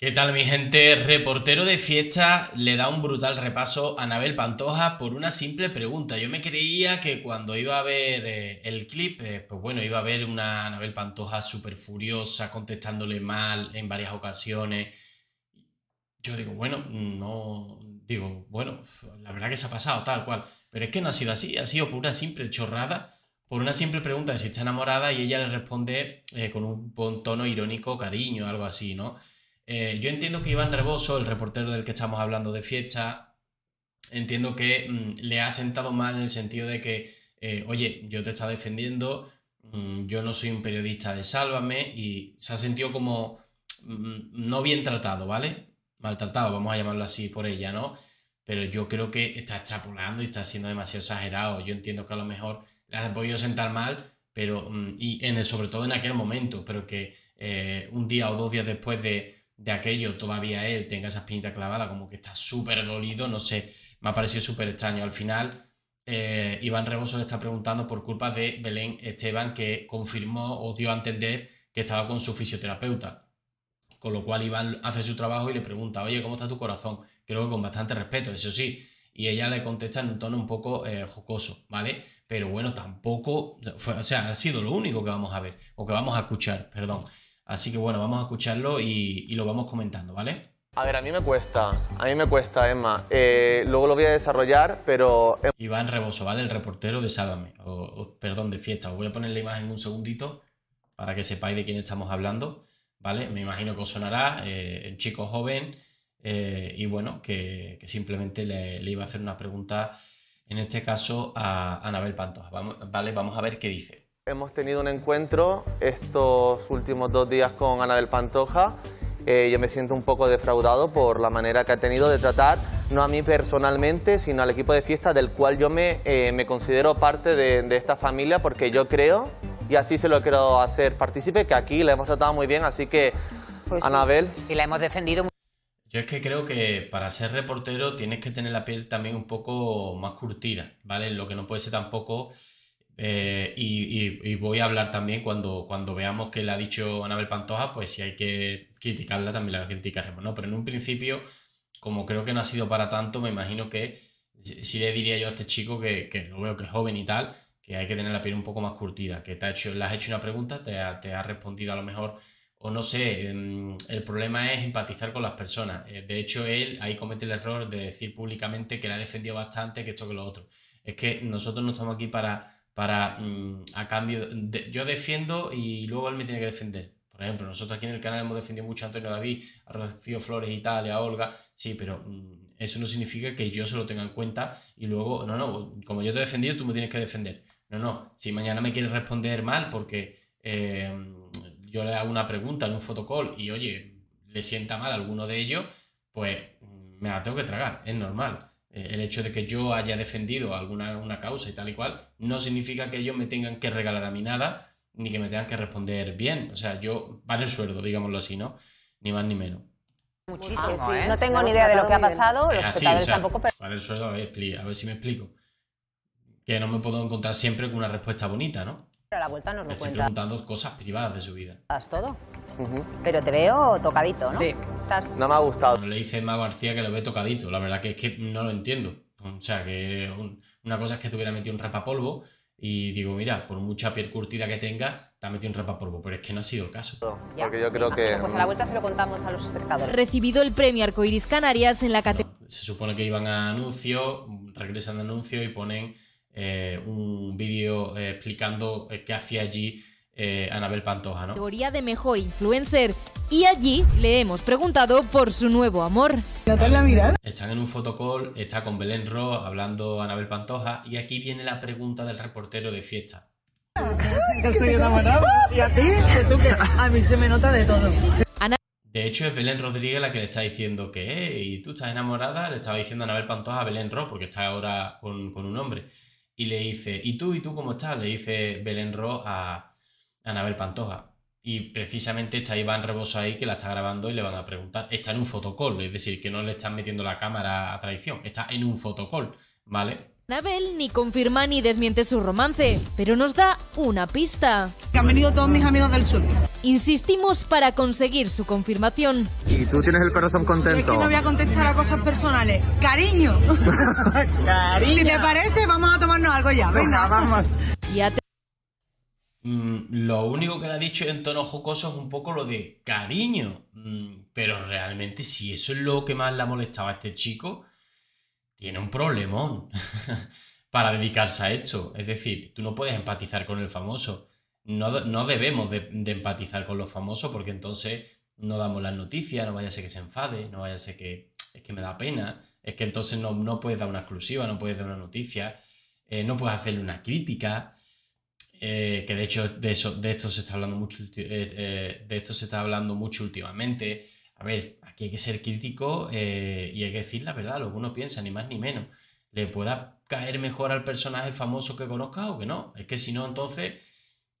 ¿Qué tal mi gente? Reportero de fiesta le da un brutal repaso a Anabel Pantoja por una simple pregunta. Yo me creía que cuando iba a ver eh, el clip, eh, pues bueno, iba a ver una Anabel Pantoja súper furiosa, contestándole mal en varias ocasiones. Yo digo, bueno, no, digo, bueno, la verdad que se ha pasado tal cual. Pero es que no ha sido así, ha sido por una simple chorrada, por una simple pregunta de si está enamorada y ella le responde eh, con un tono irónico, cariño, algo así, ¿no? Eh, yo entiendo que Iván Reboso, el reportero del que estamos hablando de fiesta, entiendo que mm, le ha sentado mal en el sentido de que, eh, oye, yo te estaba defendiendo, mm, yo no soy un periodista de Sálvame y se ha sentido como mm, no bien tratado, ¿vale? Maltratado, vamos a llamarlo así por ella, ¿no? Pero yo creo que está extrapolando y está siendo demasiado exagerado. Yo entiendo que a lo mejor le has podido sentar mal, pero, y en sobre todo en aquel momento, pero que eh, un día o dos días después de de aquello todavía él tenga esa espinita clavada, como que está súper dolido, no sé, me ha parecido súper extraño. Al final, eh, Iván Reboso le está preguntando por culpa de Belén Esteban, que confirmó o dio a entender que estaba con su fisioterapeuta. Con lo cual Iván hace su trabajo y le pregunta, oye, ¿cómo está tu corazón? Creo que con bastante respeto, eso sí. Y ella le contesta en un tono un poco eh, jocoso, ¿vale? Pero bueno, tampoco, o sea, ha sido lo único que vamos a ver, o que vamos a escuchar, perdón. Así que bueno, vamos a escucharlo y, lo vamos comentando, ¿vale? A ver, a mí me cuesta, a mí me cuesta, Emma. Eh, luego lo voy a desarrollar, pero... Em- Iván Reboso, ¿vale? El reportero de Sálvame, o, perdón, de Fiesta. Os voy a poner la imagen un segundito para que sepáis de quién estamos hablando, ¿vale? Me imagino que os sonará, eh, el chico joven, eh, y bueno, que, simplemente le, iba a hacer una pregunta, en este caso, a Anabel Pantoja, ¿vale? Vamos a ver qué dice. Hemos tenido un encuentro estos últimos dos días con Ana del Pantoja. Eh, yo me siento un poco defraudado por la manera que ha tenido de tratar, no a mí personalmente, sino al equipo de fiesta del cual yo me, eh, me considero parte de, esta familia porque yo creo, y así se lo quiero hacer partícipe, que aquí la hemos tratado muy bien, así que pues Anabel. Y la hemos defendido yo es que creo que para ser reportero tienes que tener la piel también un poco más curtida, ¿vale? Lo que no puede ser tampoco eh, y, voy a hablar también cuando, cuando veamos que le ha dicho Anabel Pantoja, pues si hay que criticarla, también la criticaremos, ¿no? Pero en un principio, como creo que no ha sido para tanto, me imagino que sí si le diría yo a este chico que, lo veo que es joven y tal, que hay que tener la piel un poco más curtida, que te le has hecho una pregunta, te ha, respondido a lo mejor, o no sé, em, el problema es empatizar con las personas. Eh, de hecho, él ahí comete el error de decir públicamente que la ha defendido bastante, que esto que lo otro. Es que nosotros no estamos aquí para para mm, a cambio. yo defiendo y luego él me tiene que defender. Por ejemplo, nosotros aquí en el canal hemos defendido mucho a Antonio David, a Rocío Flores y tal, a Olga, sí, pero mm, eso no significa que yo se lo tenga en cuenta y luego, no, no, como yo te he defendido, tú me tienes que defender. No, no, si mañana me quieres responder mal porque eh, yo le hago una pregunta en un fotocall y oye, le sienta mal alguno de ellos, pues mm, me la tengo que tragar, es normal. Eh, el hecho de que yo haya defendido alguna causa y tal y cual, no significa que ellos me tengan que regalar a mí nada, ni que me tengan que responder bien. O sea, yo vale el sueldo, digámoslo así, ¿no? Ni más ni menos. Muchísimo, ¿eh? no, tengo ni idea de lo que ha pasado, los así, ah, tampoco, pero... Vale el sueldo, a ver si me explico. Que no me puedo encontrar siempre con una respuesta bonita, ¿no? Pero a la vuelta nos lo estoy preguntando cosas privadas de su vida. Has todo? Pero te veo tocadito, ¿no? Sí. No me ha gustado. le dice Mago García que lo ve tocadito. La verdad que es que no lo entiendo. O sea, que una cosa es que te hubiera metido un rapapolvo y digo, mira, por mucha piel curtida que tenga, te ha metido un rapapolvo. Pero es que no ha sido el caso. porque yo creo que... Pues a la mm. vuelta se lo contamos a los espectadores. Recibido el premio Arcoiris Canarias en la categoría... se supone que iban a anuncio, regresan de anuncio y ponen eh, un vídeo eh, explicando eh, qué hacía allí Anabel Pantoja, ¿no? ...teoría de mejor influencer. Y allí le hemos preguntado por su nuevo amor. la Están en un fotocall, está con Belén Ross hablando Anabel Pantoja, y aquí viene la pregunta del reportero de fiesta. estoy enamorado. ¿Y a ti? ¿Tú qué? A mí se me nota de todo. De hecho, es Belén Rodríguez la que le está diciendo que, hey, tú estás enamorada, le estaba diciendo a Anabel Pantoja a Belén Ross, porque está ahora con, con un hombre y le dice, ¿y tú? ¿Y tú cómo estás? Le dice Belén Ro a Anabel Pantoja. Y precisamente está Iván Reboso ahí que la está grabando y le van a preguntar. Está en un fotocall, es decir, que no le están metiendo la cámara a traición, está en un fotocall, ¿vale? Nabel ni confirma ni desmiente su romance, pero nos da una pista. Que han venido todos mis amigos del sur. Insistimos para conseguir su confirmación. Y tú tienes el corazón contento. es que no voy a contestar a cosas personales. Cariño. Cariño. Si te parece, vamos a tomarnos algo ya. Venga, vamos. Mm, lo único que le ha dicho en tono jocoso es un poco lo de cariño. Mm, pero realmente, si eso es lo que más le ha molestado a este chico tiene un problemón para dedicarse a esto. Es decir, tú no puedes empatizar con el famoso. No, debemos de, empatizar con los famosos porque entonces no damos las noticias, no vaya a ser que se enfade, no vaya a ser que es que me da pena, es que entonces no, puedes dar una exclusiva, no puedes dar una noticia, eh, no puedes hacerle una crítica. Eh, que de hecho de, eso, de esto se está hablando mucho eh, de esto se está hablando mucho últimamente a ver, aquí hay que ser crítico eh, y hay que decir la verdad, lo que uno piensa, ni más ni menos. Le pueda caer mejor al personaje famoso que conozca o que no. Es que si no, entonces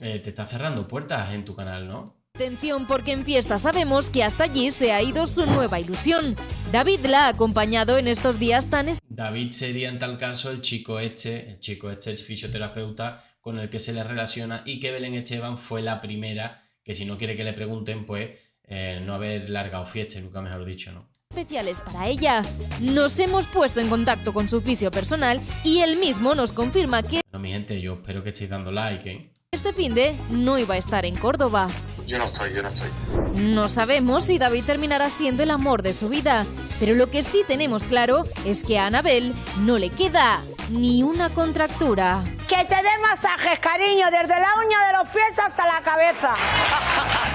eh, te está cerrando puertas en tu canal, ¿no? Atención porque en fiesta sabemos que hasta allí se ha ido su nueva ilusión. David la ha acompañado en estos días tan... David sería en tal caso el chico este, el chico este, el fisioterapeuta con el que se le relaciona y que Belén Esteban fue la primera que si no quiere que le pregunten, pues eh, no haber largado fiesta, nunca me mejor dicho, ¿no? especiales para ella. Nos hemos puesto en contacto con su fisio personal y él mismo nos confirma que... No mi gente, yo espero que estéis dando like, ¿eh? Este finde no iba a estar en Córdoba. Yo no estoy, yo no estoy. No sabemos si David terminará siendo el amor de su vida, pero lo que sí tenemos claro es que a Anabel no le queda ni una contractura. Que te dé masajes, cariño, desde la uña de los pies hasta la cabeza.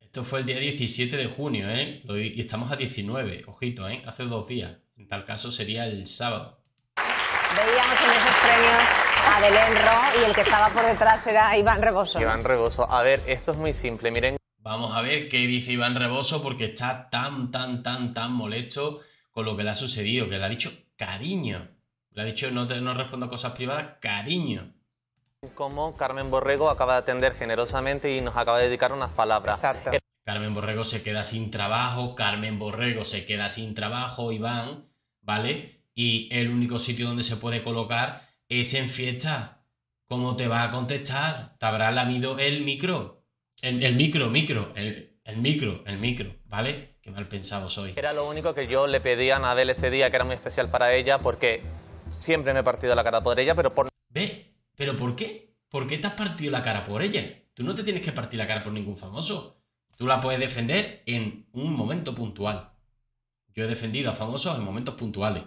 Esto fue el día 17 de junio, ¿eh? Y estamos a 19, ojito, ¿eh? Hace dos días. En tal caso sería el sábado. Veíamos en esos premios a Belén Ro y el que estaba por detrás era Iván Reboso. Iván Reboso. A ver, esto es muy simple, miren. Vamos a ver qué dice Iván Reboso porque está tan, tan, tan, tan molesto con lo que le ha sucedido, que le ha dicho cariño. Le ha dicho no, te, no respondo a cosas privadas, cariño como Carmen Borrego acaba de atender generosamente y nos acaba de dedicar unas palabras. Carmen Borrego se queda sin trabajo, Carmen Borrego se queda sin trabajo, Iván, ¿vale? Y el único sitio donde se puede colocar es en fiesta. ¿Cómo te va a contestar? ¿Te habrá lamido el micro? El, el micro, micro, el, micro, el micro, ¿vale? Qué mal pensado soy. Era lo único que yo le pedí a Nadel ese día, que era muy especial para ella, porque siempre me he partido la cara por ella, pero por... ¿Pero por qué? ¿Por qué te has partido la cara por ella? Tú no te tienes que partir la cara por ningún famoso. Tú la puedes defender en un momento puntual. Yo he defendido a famosos en momentos puntuales.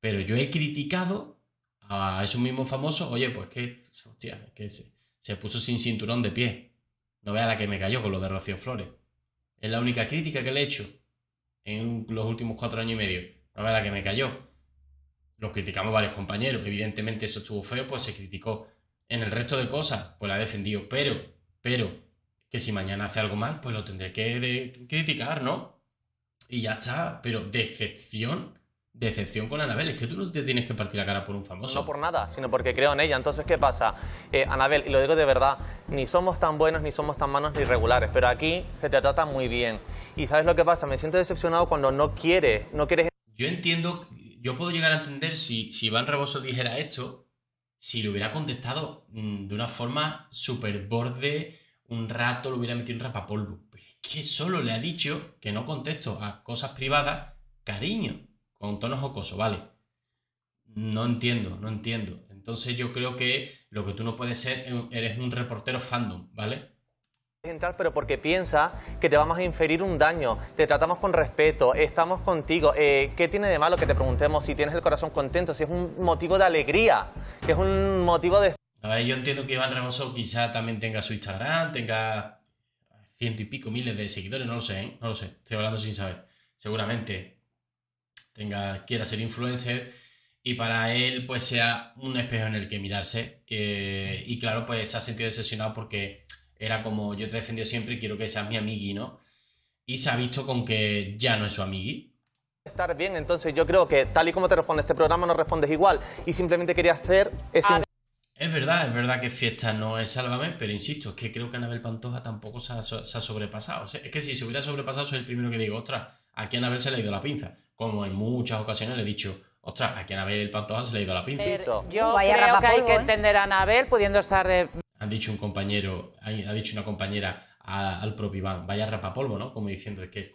Pero yo he criticado a esos mismos famosos. Oye, pues que, que se, se puso sin cinturón de pie. No vea la que me cayó con lo de Rocío Flores. Es la única crítica que le he hecho en los últimos cuatro años y medio. No vea la que me cayó. Los criticamos varios compañeros. Evidentemente eso estuvo feo, pues se criticó. En el resto de cosas, pues la ha defendido. Pero, pero, que si mañana hace algo mal, pues lo tendré que criticar, ¿no? Y ya está. Pero decepción, Decepción con Anabel, es que tú no te tienes que partir la cara por un famoso. No por nada, sino porque creo en ella. Entonces, ¿qué pasa? Eh, Anabel, y lo digo de verdad, ni somos tan buenos, ni somos tan malos, ni regulares, pero aquí se te trata muy bien. ¿Y sabes lo que pasa? Me siento decepcionado cuando no quieres, no quieres... Yo entiendo yo puedo llegar a entender si, si Iván Reboso dijera esto, si le hubiera contestado mm, de una forma súper borde, un rato lo hubiera metido en rapapolvo. Pero es que solo le ha dicho que no contesto a cosas privadas, cariño, con tono jocoso, ¿vale? No entiendo, no entiendo. Entonces yo creo que lo que tú no puedes ser, eh, eres un reportero fandom, ¿vale? pero porque piensa que te vamos a inferir un daño, te tratamos con respeto, estamos contigo. Eh, ¿Qué tiene de malo que te preguntemos si tienes el corazón contento, si es un motivo de alegría, que es un motivo de... A ver, yo entiendo que Iván Ramoso quizá también tenga su Instagram, tenga ciento y pico miles de seguidores, no lo sé, ¿eh? no lo sé, estoy hablando sin saber. Seguramente tenga, quiera ser influencer y para él pues sea un espejo en el que mirarse eh, y claro pues se ha sentido decepcionado porque era como, yo te defendí siempre y quiero que seas mi amigui, ¿no? Y se ha visto con que ya no es su amigui, estar bien, entonces yo creo que tal y como te responde este programa no respondes igual y simplemente quería hacer ah. Es verdad, es verdad que Fiesta no es Sálvame, pero insisto, es que creo que Anabel Pantoja tampoco se ha, sobrepasado. es que si se hubiera sobrepasado soy el primero que digo, ostras, aquí a Anabel se le ha ido la pinza. Como en muchas ocasiones le he dicho, ostras, aquí Anabel Pantoja se le ha ido la pinza. Yo creo que hay que ¿eh? entender a Anabel pudiendo estar... Eh, han dicho un compañero, ha dicho una compañera al propio Iván, vaya polvo ¿no? Como diciendo, es que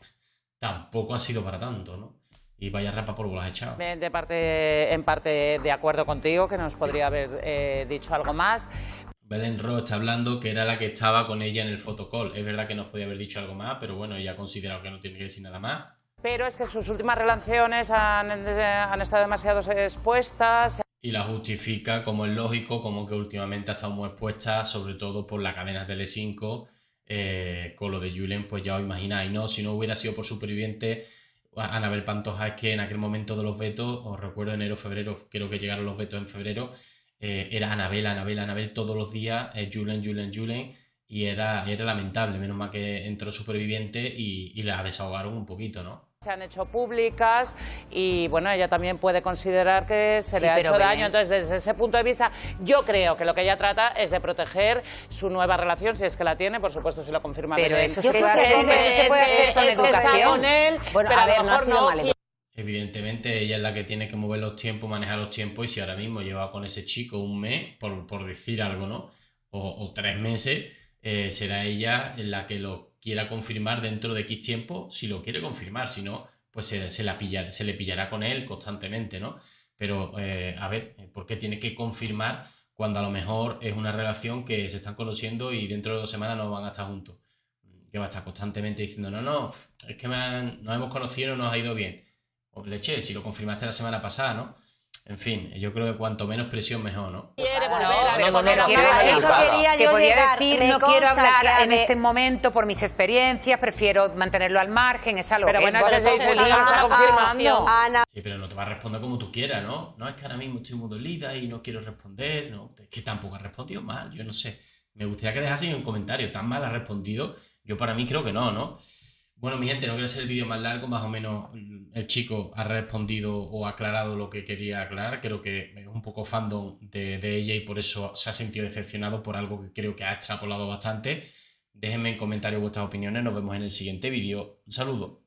tampoco ha sido para tanto, ¿no? Y vaya polvo lo has echado. De parte, en parte de acuerdo contigo, que nos podría haber eh, dicho algo más. Belén Ro está hablando que era la que estaba con ella en el fotocall. Es verdad que nos podía haber dicho algo más, pero bueno, ella ha considerado que no tiene que decir nada más. Pero es que sus últimas relaciones han, han estado demasiado expuestas y la justifica como es lógico, como que últimamente ha estado muy expuesta, sobre todo por la cadena Tele5, eh, con lo de Julen, pues ya os imagináis, ¿no? Si no hubiera sido por superviviente, Anabel Pantoja es que en aquel momento de los vetos, os recuerdo enero, febrero, creo que llegaron los vetos en febrero, eh, era Anabel, Anabel, Anabel todos los días, eh, Julen, Julen, Julen, y era, era lamentable, menos mal que entró superviviente y, y la desahogaron un poquito, ¿no? se han hecho públicas y bueno, ella también puede considerar que se le ha hecho daño. Entonces, desde ese punto de vista, yo creo que lo que ella trata es de proteger su nueva relación, si es que la tiene, por supuesto, si lo confirma. Pero eso se puede hacer con Evidentemente ella es la que tiene que mover los tiempos, manejar los tiempos y si ahora mismo lleva con ese chico un mes, por, por decir algo, ¿no? O, tres meses, eh, será ella la que lo quiera confirmar dentro de X tiempo, si lo quiere confirmar, si no, pues se, la se le pillará con él constantemente, ¿no? Pero, eh, a ver, eh, ¿por qué tiene que confirmar cuando a lo mejor es una relación que se están conociendo y dentro de dos semanas no van a estar juntos? Mm, que va a estar constantemente diciendo, no, no, es que nos hemos conocido, no nos ha ido bien. Le pues, leche, si lo confirmaste la semana pasada, ¿no? En fin, yo creo que cuanto menos presión mejor, ¿no? no, quería que decir, no quiero hablar en este momento por mis experiencias, prefiero mantenerlo al margen, es algo pero bueno, es ah, confirmando. Sí, pero no te va a responder como tú quieras, ¿no? No es que ahora mismo estoy muy dolida y no quiero responder, no, es que tampoco ha respondido mal, yo no sé. Me gustaría que dejase un comentario, tan mal ha respondido, yo para mí creo que no, ¿no? Bueno, mi gente, no quiero ser el vídeo más largo, más o menos el chico ha respondido o aclarado lo que quería aclarar. Creo que es un poco fandom de, de ella y por eso se ha sentido decepcionado por algo que creo que ha extrapolado bastante. Déjenme en comentarios vuestras opiniones, nos vemos en el siguiente vídeo. Un saludo.